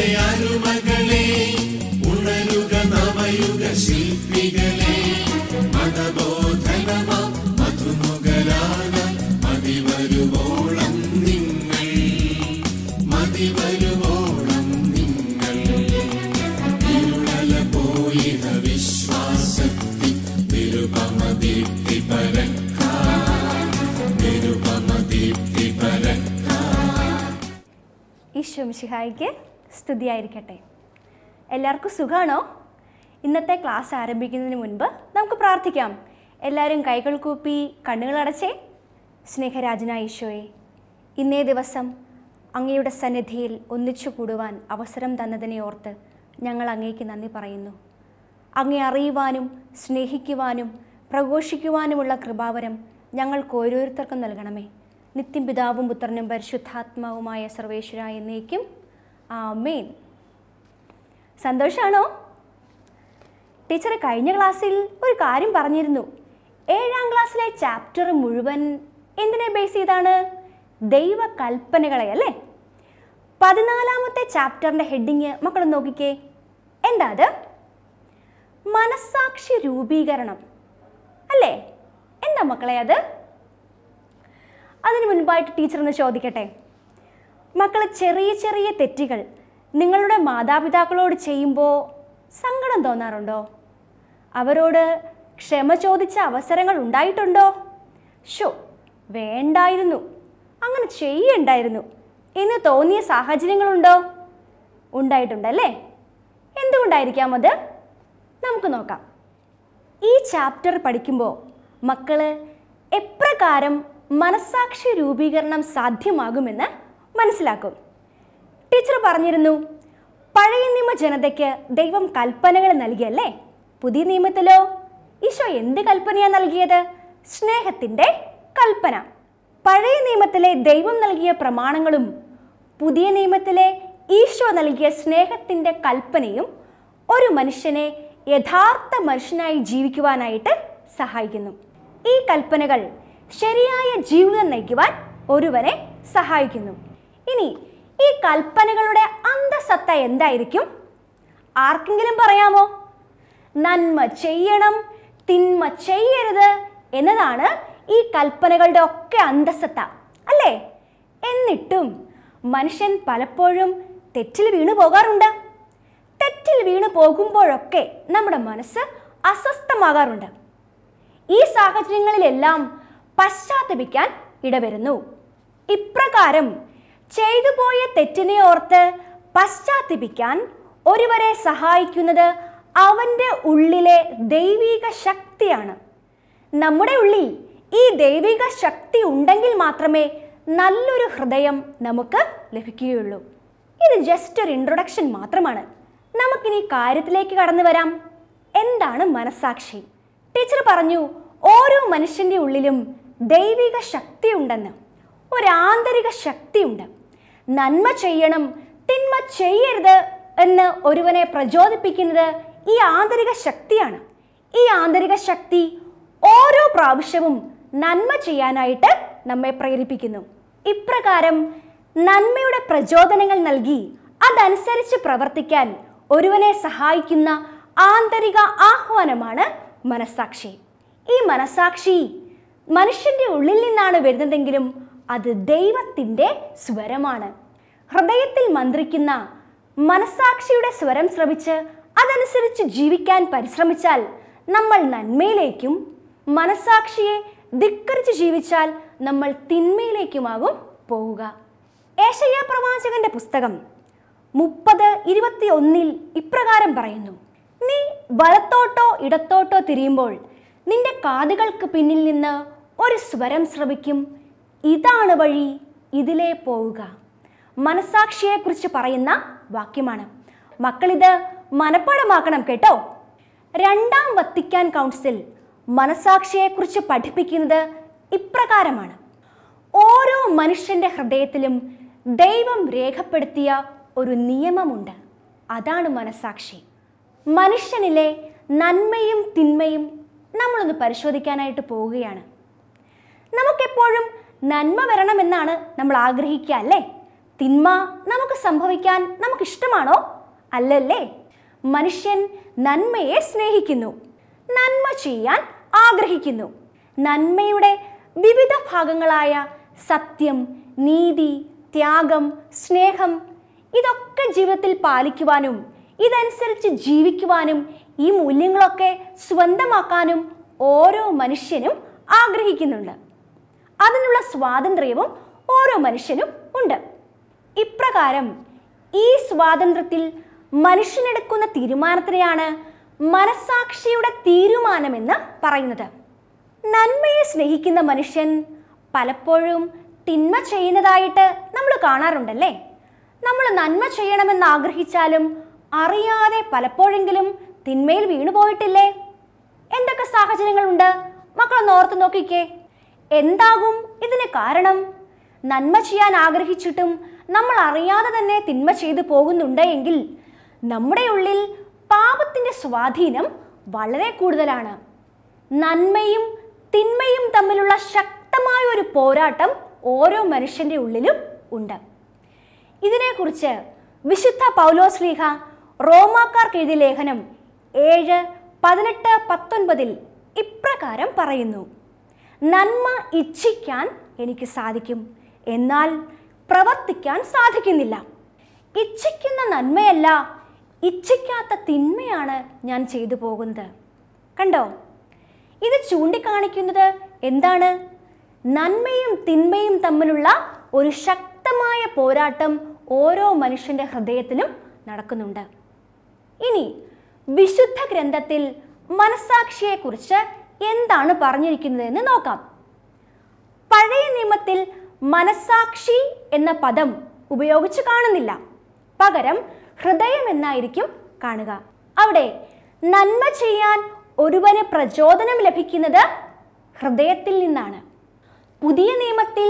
ദൈവത്തിന്റെ അനുമകളെ ഉണരുക നവയുഗ ശില്പികളെ മതബോധനമ മധുമുകളാന മതിവരുവോളം നിങ്ങൾ മതിവരുവോളം നിങ്ങൾ ഇരുളല പോയി വിശ്വാസത്തിൽ നിരുപമ ദീപ്തി പരക്കാ നിരുപമ സ്തുതിയായിരിക്കട്ടെ എല്ലാവർക്കും സുഖമാണോ ഇന്നത്തെ ക്ലാസ് ആരംഭിക്കുന്നതിന് മുൻപ് നമുക്ക് പ്രാർത്ഥിക്കാം എല്ലാവരും കൈകൾ കൂപ്പി കണ്ണുകളടച്ചേ സ്നേഹരാജനായ ഈശോയെ ഇന്നേ ദിവസം അങ്ങയുടെ സന്നിധിയിൽ ഒന്നിച്ചു കൂടുവാൻ അവസരം തന്നതിനെ ഓർത്ത് ഞങ്ങൾ അങ്ങേക്ക് നന്ദി പറയുന്നു അങ്ങെ അറിയുവാനും സ്നേഹിക്കുവാനും പ്രഘോഷിക്കുവാനുമുള്ള കൃപാവരം ഞങ്ങൾക്ക് ഓരോരുത്തർക്കും നൽകണമേ നിത്യം പിതാവും പുത്രനും പരിശുദ്ധാത്മാവുമായ സർവേശ്വരായ എന്നേക്കും ആമേൻ സന്തോഷമാണോ ടീച്ചർ കഴിഞ്ഞ ക്ലാസ്സിൽ ഒരു കാര്യം പറഞ്ഞിരുന്നു ഏഴാം ക്ലാസ്സിലെ ചാപ്റ്റർ മുഴുവൻ എന്തിനെ ബേസ് ചെയ്താണ് ദൈവ കൽപ്പനകളെ അല്ലേ പതിനാലാമത്തെ ചാപ്റ്ററിൻ്റെ ഹെഡിങ് മക്കൾ നോക്കിക്കേ എന്താ അത് മനസ്സാക്ഷി രൂപീകരണം അല്ലേ എന്താ മക്കളെ അത് അതിനു മുൻപായിട്ട് ടീച്ചർ ഒന്ന് ചോദിക്കട്ടെ മക്കൾ ചെറിയ ചെറിയ തെറ്റുകൾ നിങ്ങളുടെ മാതാപിതാക്കളോട് ചെയ്യുമ്പോൾ സങ്കടം തോന്നാറുണ്ടോ അവരോട് ക്ഷമ ചോദിച്ച അവസരങ്ങൾ ഉണ്ടായിട്ടുണ്ടോ ഷോ വേണ്ടായിരുന്നു അങ്ങനെ ചെയ്യണ്ടായിരുന്നു എന്ന് തോന്നിയ സാഹചര്യങ്ങളുണ്ടോ ഉണ്ടായിട്ടുണ്ടല്ലേ എന്തുകൊണ്ടായിരിക്കാം അത് നമുക്ക് നോക്കാം ഈ ചാപ്റ്റർ പഠിക്കുമ്പോൾ മക്കൾ എപ്രകാരം മനസാക്ഷി രൂപീകരണം സാധ്യമാകുമെന്ന് മനസ്സിലാക്കും ടീച്ചർ പറഞ്ഞിരുന്നു പഴയ നിയമ ജനതയ്ക്ക് ദൈവം കൽപ്പനകൾ നൽകിയല്ലേ പുതിയ നിയമത്തിലോ ഈശോ എന്ത് കൽപ്പനയാണ് നൽകിയത് സ്നേഹത്തിൻ്റെ കൽപ്പന പഴയ നിയമത്തിലെ ദൈവം നൽകിയ പ്രമാണങ്ങളും പുതിയ നിയമത്തിലെ ഈശോ നൽകിയ സ്നേഹത്തിൻ്റെ കൽപ്പനയും ഒരു മനുഷ്യനെ യഥാർത്ഥ മനുഷ്യനായി ജീവിക്കുവാനായിട്ട് സഹായിക്കുന്നു ഈ കൽപ്പനകൾ ശരിയായ ജീവിതം നയിക്കുവാൻ ഒരുവനെ സഹായിക്കുന്നു ഇനി ഈ കൽപ്പനകളുടെ അന്തസത്ത എന്തായിരിക്കും ആർക്കെങ്കിലും പറയാമോ നന്മ ചെയ്യണം തിന്മ ചെയ്യരുത് എന്നതാണ് ഈ കൽപ്പനകളുടെ ഒക്കെ അന്തസത്ത അല്ലേ എന്നിട്ടും മനുഷ്യൻ പലപ്പോഴും തെറ്റിൽ വീണു പോകാറുണ്ട് തെറ്റിൽ വീണു പോകുമ്പോഴൊക്കെ നമ്മുടെ മനസ്സ് അസ്വസ്ഥമാകാറുണ്ട് ഈ സാഹചര്യങ്ങളിലെല്ലാം പശ്ചാത്തപിക്കാൻ ഇടവരുന്നു ഇപ്രകാരം ചെയ്തുപോയ തെറ്റിനെ ഓർത്ത് പശ്ചാത്തപിക്കാൻ ഒരുവരെ സഹായിക്കുന്നത് അവൻ്റെ ഉള്ളിലെ ദൈവിക ശക്തിയാണ് നമ്മുടെ ഉള്ളിൽ ഈ ദൈവിക ശക്തി ഉണ്ടെങ്കിൽ മാത്രമേ നല്ലൊരു ഹൃദയം നമുക്ക് ലഭിക്കുകയുള്ളൂ ഇത് ജസ്റ്റ് ഒരു ഇൻട്രൊഡക്ഷൻ മാത്രമാണ് നമുക്കിനി കാര്യത്തിലേക്ക് കടന്നു വരാം എന്താണ് മനസാക്ഷി ടീച്ചർ പറഞ്ഞു ഓരോ മനുഷ്യൻ്റെ ഉള്ളിലും ദൈവിക ശക്തിയുണ്ടെന്ന് ഒരു ആന്തരിക ശക്തിയുണ്ട് നന്മ ചെയ്യണം തിന്മ ചെയ്യരുത് എന്ന് ഒരുവനെ പ്രചോദിപ്പിക്കുന്നത് ഈ ആന്തരിക ശക്തിയാണ് ഈ ആന്തരിക ശക്തി ഓരോ പ്രാവശ്യവും നന്മ ചെയ്യാനായിട്ട് നമ്മെ പ്രേരിപ്പിക്കുന്നു ഇപ്രകാരം നന്മയുടെ പ്രചോദനങ്ങൾ നൽകി അതനുസരിച്ച് പ്രവർത്തിക്കാൻ ഒരുവനെ സഹായിക്കുന്ന ആന്തരിക ആഹ്വാനമാണ് മനസാക്ഷി ഈ മനസാക്ഷി മനുഷ്യൻ്റെ ഉള്ളിൽ നിന്നാണ് വരുന്നതെങ്കിലും അത് ദൈവത്തിൻ്റെ സ്വരമാണ് ഹൃദയത്തിൽ മന്ത്രിക്കുന്ന മനസാക്ഷിയുടെ സ്വരം ശ്രമിച്ച് അതനുസരിച്ച് ജീവിക്കാൻ പരിശ്രമിച്ചാൽ നമ്മൾ നന്മയിലേക്കും മനസാക്ഷിയെ ധിക്കരിച്ച് ജീവിച്ചാൽ നമ്മൾ തിന്മയിലേക്കുമാകും പോവുക ഏഷയ്യ പ്രവാചകന്റെ പുസ്തകം മുപ്പത് ഇരുപത്തി ഒന്നിൽ ഇപ്രകാരം പറയുന്നു നീ വലത്തോട്ടോ ഇടത്തോട്ടോ തിരിയുമ്പോൾ നിന്റെ കാതുകൾക്ക് പിന്നിൽ നിന്ന് ഒരു സ്വരം ശ്രവിക്കും ഇതാണ് വഴി ഇതിലേ പോവുക മനസാക്ഷിയെക്കുറിച്ച് പറയുന്ന വാക്യമാണ് മക്കളിത് മനഃപ്പാടമാക്കണം കേട്ടോ രണ്ടാം വത്തിക്കാൻ കൗൺസിൽ മനസാക്ഷിയെക്കുറിച്ച് പഠിപ്പിക്കുന്നത് ഇപ്രകാരമാണ് ഓരോ മനുഷ്യൻ്റെ ഹൃദയത്തിലും ദൈവം രേഖപ്പെടുത്തിയ ഒരു നിയമമുണ്ട് അതാണ് മനസാക്ഷി മനുഷ്യനിലെ നന്മയും തിന്മയും നമ്മളൊന്ന് പരിശോധിക്കാനായിട്ട് പോവുകയാണ് നമുക്കെപ്പോഴും നന്മ വരണമെന്നാണ് നമ്മൾ ആഗ്രഹിക്കുക അല്ലേ തിന്മ നമുക്ക് സംഭവിക്കാൻ നമുക്കിഷ്ടമാണോ അല്ലല്ലേ മനുഷ്യൻ നന്മയെ സ്നേഹിക്കുന്നു നന്മ ചെയ്യാൻ ആഗ്രഹിക്കുന്നു നന്മയുടെ വിവിധ ഭാഗങ്ങളായ സത്യം നീതി ത്യാഗം സ്നേഹം ഇതൊക്കെ ജീവിതത്തിൽ പാലിക്കുവാനും ഇതനുസരിച്ച് ജീവിക്കുവാനും ഈ മൂല്യങ്ങളൊക്കെ സ്വന്തമാക്കാനും ഓരോ മനുഷ്യനും ആഗ്രഹിക്കുന്നുണ്ട് അതിനുള്ള സ്വാതന്ത്ര്യവും ഓരോ മനുഷ്യനും ഉണ്ട് ഇപ്രകാരം ഈ സ്വാതന്ത്ര്യത്തിൽ മനുഷ്യനെടുക്കുന്ന തീരുമാനത്തിനെയാണ് മനസാക്ഷിയുടെ തീരുമാനമെന്ന് പറയുന്നത് നന്മയെ സ്നേഹിക്കുന്ന മനുഷ്യൻ പലപ്പോഴും തിന്മ ചെയ്യുന്നതായിട്ട് നമ്മൾ കാണാറുണ്ടല്ലേ നമ്മൾ നന്മ ചെയ്യണമെന്ന് ആഗ്രഹിച്ചാലും അറിയാതെ പലപ്പോഴെങ്കിലും തിന്മയിൽ വീണുപോയിട്ടില്ലേ എന്തൊക്കെ സാഹചര്യങ്ങളുണ്ട് മക്കളൊന്ന് ഓർത്ത് നോക്കിക്കേ എന്താകും ഇതിന് കാരണം നന്മ ചെയ്യാൻ ആഗ്രഹിച്ചിട്ടും നമ്മൾ അറിയാതെ തന്നെ തിന്മ ചെയ്തു പോകുന്നുണ്ട് എങ്കിൽ നമ്മുടെ ഉള്ളിൽ പാപത്തിൻ്റെ സ്വാധീനം വളരെ കൂടുതലാണ് നന്മയും തിന്മയും തമ്മിലുള്ള ശക്തമായ ഒരു പോരാട്ടം ഓരോ മനുഷ്യൻ്റെ ഉള്ളിലും ഉണ്ട് ഇതിനെക്കുറിച്ച് വിശുദ്ധ പൗലോസ് റോമാക്കാർക്ക് എഴുതിയ ലേഖനം ഏഴ് പതിനെട്ട് പത്തൊൻപതിൽ ഇപ്രകാരം പറയുന്നു നന്മ ഇച്ഛിക്കാൻ എനിക്ക് സാധിക്കും എന്നാൽ പ്രവർത്തിക്കാൻ സാധിക്കുന്നില്ല ഇച്ഛിക്കുന്ന നന്മയല്ല ഇച്ഛിക്കാത്ത തിന്മയാണ് ഞാൻ ചെയ്തു പോകുന്നത് കണ്ടോ ഇത് ചൂണ്ടിക്കാണിക്കുന്നത് എന്താണ് നന്മയും തിന്മയും തമ്മിലുള്ള ഒരു ശക്തമായ പോരാട്ടം ഓരോ മനുഷ്യന്റെ ഹൃദയത്തിലും നടക്കുന്നുണ്ട് ഇനി വിശുദ്ധ ഗ്രന്ഥത്തിൽ മനസാക്ഷിയെക്കുറിച്ച് എന്താണ് പറഞ്ഞിരിക്കുന്നതെന്ന് നോക്കാം പഴയ നിയമത്തിൽ മനസാക്ഷി എന്ന പദം ഉപയോഗിച്ച് കാണുന്നില്ല പകരം ഹൃദയം എന്നായിരിക്കും കാണുക അവിടെ നന്മ ചെയ്യാൻ ഒരുവന് പ്രചോദനം ലഭിക്കുന്നത് ഹൃദയത്തിൽ നിന്നാണ് പുതിയ നിയമത്തിൽ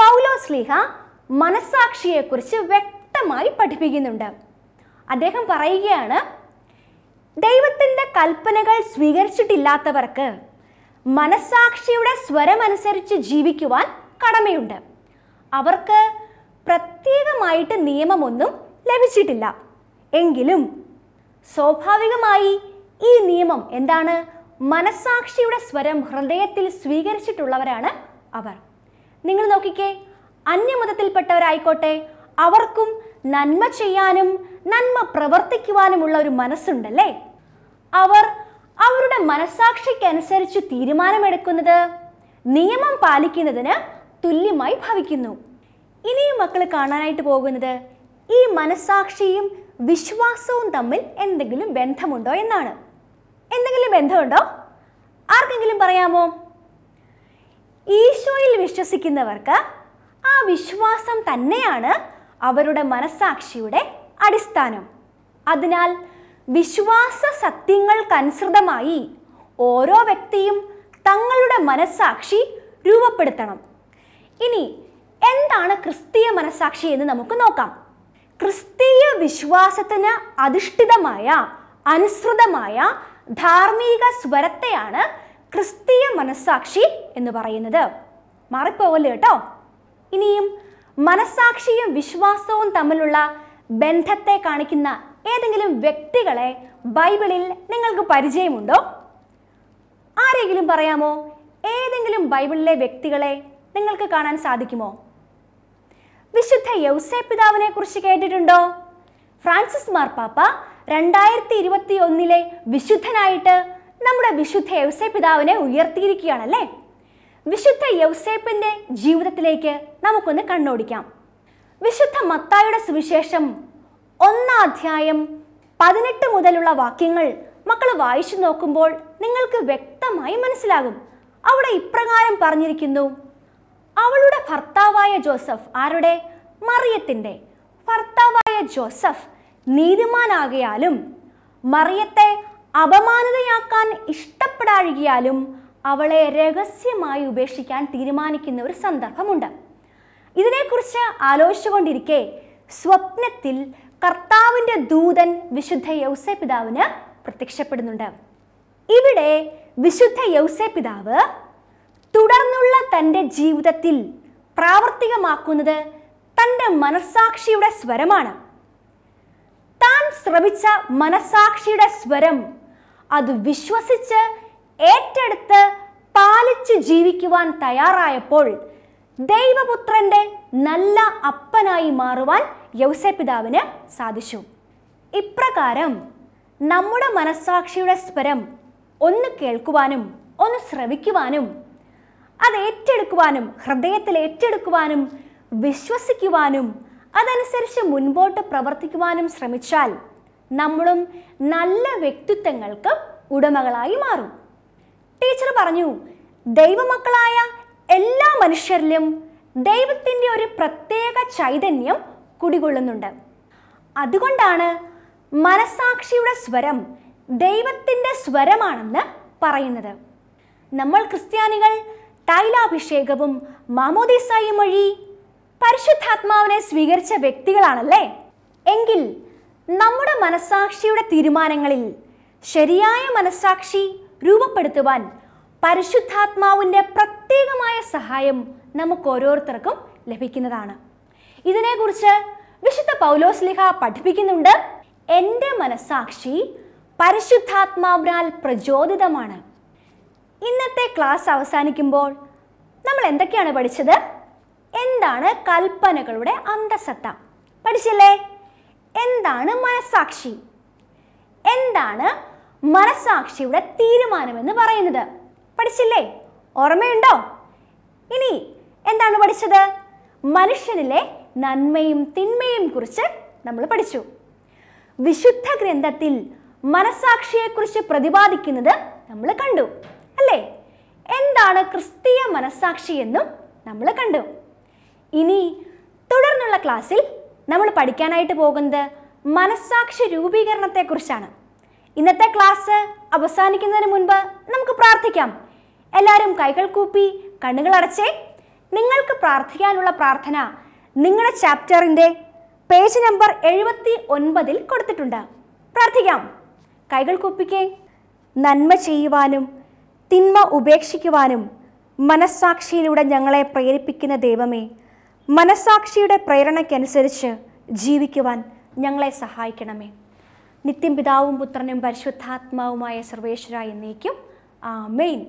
പൗലോ സ്ലിഹ മനസ്സാക്ഷിയെക്കുറിച്ച് വ്യക്തമായി പഠിപ്പിക്കുന്നുണ്ട് അദ്ദേഹം പറയുകയാണ് ദൈവത്തിൻ്റെ കൽപ്പനകൾ സ്വീകരിച്ചിട്ടില്ലാത്തവർക്ക് മനസാക്ഷിയുടെ സ്വരമനുസരിച്ച് ജീവിക്കുവാൻ കടമയുണ്ട് അവർക്ക് പ്രത്യേകമായിട്ട് നിയമമൊന്നും ലഭിച്ചിട്ടില്ല എങ്കിലും സ്വാഭാവികമായി ഈ നിയമം എന്താണ് മനസാക്ഷിയുടെ സ്വരം ഹൃദയത്തിൽ സ്വീകരിച്ചിട്ടുള്ളവരാണ് അവർ നിങ്ങൾ നോക്കിക്കേ അന്യമതത്തിൽപ്പെട്ടവരായിക്കോട്ടെ അവർക്കും നന്മ ചെയ്യാനും നന്മ പ്രവർത്തിക്കുവാനുമുള്ള ഒരു മനസ്സുണ്ടല്ലേ അവർ അവരുടെ മനസാക്ഷിക്കനുസരിച്ച് തീരുമാനമെടുക്കുന്നത് നിയമം പാലിക്കുന്നതിന് തുല്യമായി ഭവിക്കുന്നു ഇനിയും മക്കൾ കാണാനായിട്ട് പോകുന്നത് ഈ മനസാക്ഷിയും വിശ്വാസവും തമ്മിൽ എന്തെങ്കിലും ബന്ധമുണ്ടോ എന്നാണ് എന്തെങ്കിലും ബന്ധമുണ്ടോ ആർക്കെങ്കിലും പറയാമോ ഈശോയിൽ വിശ്വസിക്കുന്നവർക്ക് ആ വിശ്വാസം തന്നെയാണ് അവരുടെ മനസാക്ഷിയുടെ അടിസ്ഥാനം അതിനാൽ വിശ്വാസ സത്യങ്ങൾക്കനുസൃതമായി ഓരോ വ്യക്തിയും തങ്ങളുടെ മനസാക്ഷി രൂപപ്പെടുത്തണം ഇനി എന്താണ് ക്രിസ്തീയ മനസാക്ഷി എന്ന് നമുക്ക് നോക്കാം ക്രിസ്തീയ വിശ്വാസത്തിന് അധിഷ്ഠിതമായ അനുസൃതമായ ധാർമ്മിക സ്വരത്തെയാണ് ക്രിസ്തീയ മനസാക്ഷി എന്ന് പറയുന്നത് മാറിപ്പോവല്ലേ കേട്ടോ ഇനിയും മനസാക്ഷിയും വിശ്വാസവും തമ്മിലുള്ള ബന്ധത്തെ കാണിക്കുന്ന ഏതെങ്കിലും വ്യക്തികളെ ബൈബിളിൽ നിങ്ങൾക്ക് പരിചയമുണ്ടോ ആരെങ്കിലും പറയാമോ ഏതെങ്കിലും ബൈബിളിലെ വ്യക്തികളെ നിങ്ങൾക്ക് കാണാൻ സാധിക്കുമോ വിശുദ്ധ യൗസേ പിതാവിനെ കുറിച്ച് കേട്ടിട്ടുണ്ടോ ഫ്രാൻസിസ് മാർപ്പാപ്പ രണ്ടായിരത്തി ഇരുപത്തി ഒന്നിലെ വിശുദ്ധനായിട്ട് നമ്മുടെ വിശുദ്ധ യൗസേ പിതാവിനെ ഉയർത്തിയിരിക്കുകയാണല്ലേ വിശുദ്ധ യൗസേപ്പിന്റെ ജീവിതത്തിലേക്ക് നമുക്കൊന്ന് കണ്ണോടിക്കാം വിശുദ്ധ മത്തായുടെ സുവിശേഷം ഒന്നാം അധ്യായം പതിനെട്ട് മുതലുള്ള വാക്യങ്ങൾ മക്കൾ വായിച്ചു നോക്കുമ്പോൾ നിങ്ങൾക്ക് വ്യക്തമായി മനസ്സിലാകും അവിടെ ഇപ്രകാരം പറഞ്ഞിരിക്കുന്നു അവളുടെ ഭർത്താവായ ജോസഫ് ആരുടെ മറിയത്തിൻ്റെ ഭർത്താവായ ജോസഫ് നീതിമാനാകിയാലും മറിയത്തെ അപമാനിതയാക്കാൻ ഇഷ്ടപ്പെടാഴികയാലും അവളെ രഹസ്യമായി ഉപേക്ഷിക്കാൻ തീരുമാനിക്കുന്ന ഒരു സന്ദർഭമുണ്ട് ഇതിനെക്കുറിച്ച് ആലോചിച്ചുകൊണ്ടിരിക്കെ സ്വപ്നത്തിൽ കർത്താവിൻ്റെ ദൂതൻ വിശുദ്ധ യൗസ പിതാവിന് പ്രത്യക്ഷപ്പെടുന്നുണ്ട് ഇവിടെ വിശുദ്ധ യൗസ പിതാവ് തുടർന്നുള്ള തൻ്റെ ജീവിതത്തിൽ പ്രാവർത്തികമാക്കുന്നത് തൻ്റെ മനസ്സാക്ഷിയുടെ സ്വരമാണ് താൻ ശ്രമിച്ച മനസ്സാക്ഷിയുടെ സ്വരം അത് വിശ്വസിച്ച് ഏറ്റെടുത്ത് പാലിച്ചു ജീവിക്കുവാൻ തയ്യാറായപ്പോൾ ദൈവപുത്രന്റെ നല്ല അപ്പനായി മാറുവാൻ യൗസപിതാവിന് സാധിച്ചു ഇപ്രകാരം നമ്മുടെ മനസ്സാക്ഷിയുടെ സ്വരം ഒന്ന് കേൾക്കുവാനും ഒന്ന് ശ്രവിക്കുവാനും അത് ഏറ്റെടുക്കുവാനും ഹൃദയത്തിൽ ഏറ്റെടുക്കുവാനും വിശ്വസിക്കുവാനും അതനുസരിച്ച് മുൻപോട്ട് പ്രവർത്തിക്കുവാനും ശ്രമിച്ചാൽ നമ്മളും നല്ല വ്യക്തിത്വങ്ങൾക്ക് ഉടമകളായി മാറും ടീച്ചർ പറഞ്ഞു ദൈവമക്കളായ എല്ലാ മനുഷ്യരിലും ദൈവത്തിൻ്റെ ഒരു പ്രത്യേക ചൈതന്യം കുടികൊള്ളുന്നുണ്ട് അതുകൊണ്ടാണ് മനസാക്ഷിയുടെ സ്വരം ദൈവത്തിൻ്റെ സ്വരമാണെന്ന് പറയുന്നത് നമ്മൾ ക്രിസ്ത്യാനികൾ തൈലാഭിഷേകവും മാമോദിസായും വഴി പരിശുദ്ധാത്മാവിനെ സ്വീകരിച്ച വ്യക്തികളാണല്ലേ എങ്കിൽ നമ്മുടെ മനസാക്ഷിയുടെ തീരുമാനങ്ങളിൽ ശരിയായ മനസാക്ഷി രൂപപ്പെടുത്തുവാൻ പരിശുദ്ധാത്മാവിൻ്റെ പ്രത്യേകമായ സഹായം നമുക്ക് ഓരോരുത്തർക്കും ലഭിക്കുന്നതാണ് ഇതിനെക്കുറിച്ച് വിശുദ്ധ പൗലോസ്ലിഹ പഠിപ്പിക്കുന്നുണ്ട് എൻ്റെ മനസാക്ഷി പരിശുദ്ധാത്മാവിനാൽ പ്രചോദിതമാണ് ഇന്നത്തെ ക്ലാസ് അവസാനിക്കുമ്പോൾ നമ്മൾ എന്തൊക്കെയാണ് പഠിച്ചത് എന്താണ് കൽപ്പനകളുടെ അന്തസത്ത പഠിച്ചില്ലേ എന്താണ് മനസാക്ഷി എന്താണ് മനസാക്ഷിയുടെ തീരുമാനമെന്ന് പറയുന്നത് പഠിച്ചില്ലേ ഓർമ്മയുണ്ടോ ഇനി എന്താണ് പഠിച്ചത് മനുഷ്യനിലെ നന്മയും തിന്മയും കുറിച്ച് നമ്മൾ പഠിച്ചു വിശുദ്ധ ഗ്രന്ഥത്തിൽ മനസാക്ഷിയെക്കുറിച്ച് പ്രതിപാദിക്കുന്നത് നമ്മൾ കണ്ടു അല്ലേ എന്താണ് ക്രിസ്തീയ മനസാക്ഷി എന്നും നമ്മൾ കണ്ടു ഇനി തുടർന്നുള്ള ക്ലാസ്സിൽ നമ്മൾ പഠിക്കാനായിട്ട് പോകുന്നത് മനസാക്ഷി രൂപീകരണത്തെക്കുറിച്ചാണ് ഇന്നത്തെ ക്ലാസ് അവസാനിക്കുന്നതിന് മുൻപ് നമുക്ക് പ്രാർത്ഥിക്കാം എല്ലാവരും കൈകൾ കൂപ്പി കണ്ണുകൾ അടച്ചേ നിങ്ങൾക്ക് പ്രാർത്ഥിക്കാനുള്ള പ്രാർത്ഥന നിങ്ങളുടെ ചാപ്റ്ററിൻ്റെ പേജ് നമ്പർ എഴുപത്തി ഒൻപതിൽ കൊടുത്തിട്ടുണ്ട് പ്രാർത്ഥിക്കാം കൈകൾ കൂപ്പിക്കേ നന്മ ചെയ്യുവാനും തിന്മ ഉപേക്ഷിക്കുവാനും മനസ്സാക്ഷിയിലൂടെ ഞങ്ങളെ പ്രേരിപ്പിക്കുന്ന ദൈവമേ മനസ്സാക്ഷിയുടെ പ്രേരണയ്ക്കനുസരിച്ച് ജീവിക്കുവാൻ ഞങ്ങളെ സഹായിക്കണമേ നിത്യം പിതാവും പുത്രനും പരിശുദ്ധാത്മാവുമായ സർവേശ്വരായി എന്നേക്കും ആ മെയിൻ